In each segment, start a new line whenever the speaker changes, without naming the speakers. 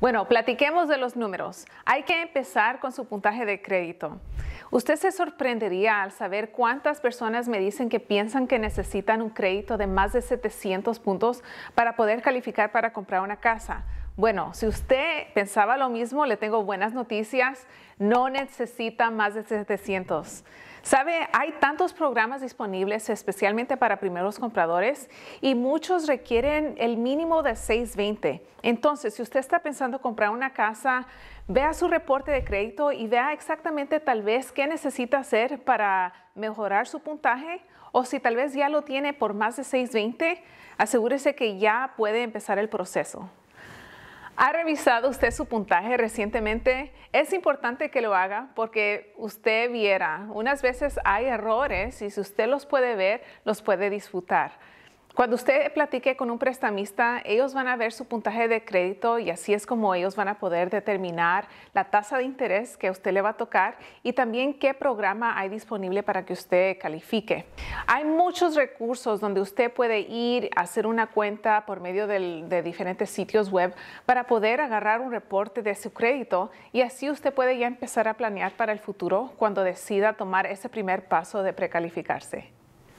Bueno, platiquemos de los números. Hay que empezar con su puntaje de crédito. Usted se sorprendería al saber cuántas personas me dicen que piensan que necesitan un crédito de más de 700 puntos para poder calificar para comprar una casa. Bueno, si usted pensaba lo mismo, le tengo buenas noticias. No necesita más de 700. Sabe, hay tantos programas disponibles, especialmente para primeros compradores, y muchos requieren el mínimo de 620. Entonces, si usted está pensando comprar una casa, vea su reporte de crédito y vea exactamente tal vez qué necesita hacer para mejorar su puntaje o si tal vez ya lo tiene por más de 620, asegúrese que ya puede empezar el proceso. ¿Ha revisado usted su puntaje recientemente? Es importante que lo haga porque usted viera, unas veces hay errores y si usted los puede ver, los puede disfrutar. Cuando usted platique con un prestamista, ellos van a ver su puntaje de crédito y así es como ellos van a poder determinar la tasa de interés que usted le va a tocar y también qué programa hay disponible para que usted califique. Hay muchos recursos donde usted puede ir a hacer una cuenta por medio de diferentes sitios web para poder agarrar un reporte de su crédito y así usted puede ya empezar a planear para el futuro cuando decida tomar ese primer paso de precalificarse.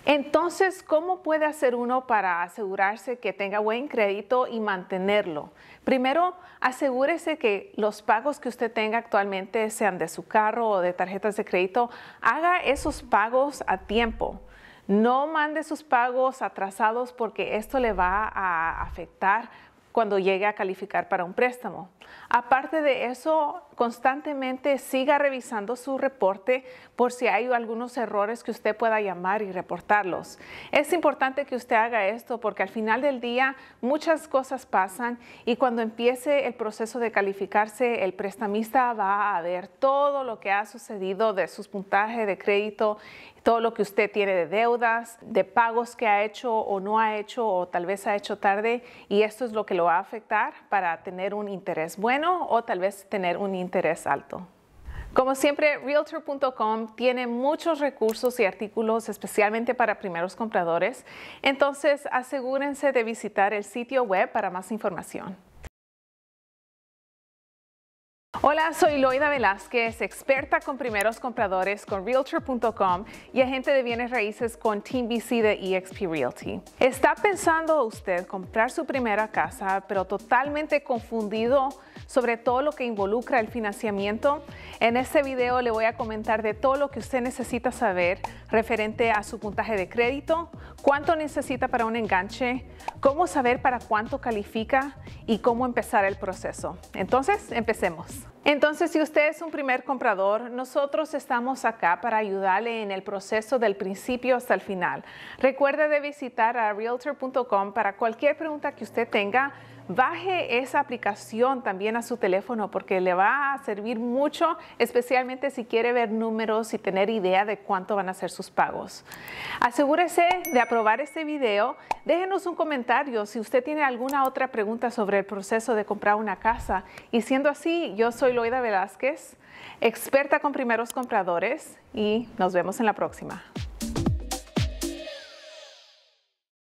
Entonces, ¿cómo puede hacer uno para asegurarse que tenga buen crédito y mantenerlo? Primero, asegúrese que los pagos que usted tenga actualmente, sean de su carro o de tarjetas de crédito, haga esos pagos a tiempo. No mande sus pagos atrasados porque esto le va a afectar cuando llegue a calificar para un préstamo. Aparte de eso, constantemente siga revisando su reporte por si hay algunos errores que usted pueda llamar y reportarlos. Es importante que usted haga esto porque al final del día muchas cosas pasan y cuando empiece el proceso de calificarse, el prestamista va a ver todo lo que ha sucedido de sus puntajes de crédito, todo lo que usted tiene de deudas, de pagos que ha hecho o no ha hecho o tal vez ha hecho tarde y esto es lo que lo va a afectar para tener un interés bueno o tal vez tener un interés interés alto. Como siempre, realtor.com tiene muchos recursos y artículos especialmente para primeros compradores, entonces asegúrense de visitar el sitio web para más información. Hola, soy Loida Velázquez, experta con primeros compradores con Realtor.com y agente de bienes raíces con Team BC de eXp Realty. ¿Está pensando usted comprar su primera casa, pero totalmente confundido sobre todo lo que involucra el financiamiento. En este video le voy a comentar de todo lo que usted necesita saber referente a su puntaje de crédito, cuánto necesita para un enganche, cómo saber para cuánto califica y cómo empezar el proceso. Entonces, empecemos. Entonces, si usted es un primer comprador, nosotros estamos acá para ayudarle en el proceso del principio hasta el final. Recuerde de visitar a realtor.com para cualquier pregunta que usted tenga baje esa aplicación también a su teléfono porque le va a servir mucho, especialmente si quiere ver números y tener idea de cuánto van a ser sus pagos. Asegúrese de aprobar este video. Déjenos un comentario si usted tiene alguna otra pregunta sobre el proceso de comprar una casa. Y siendo así, yo soy Loida Velázquez, experta con primeros compradores y nos vemos en la próxima.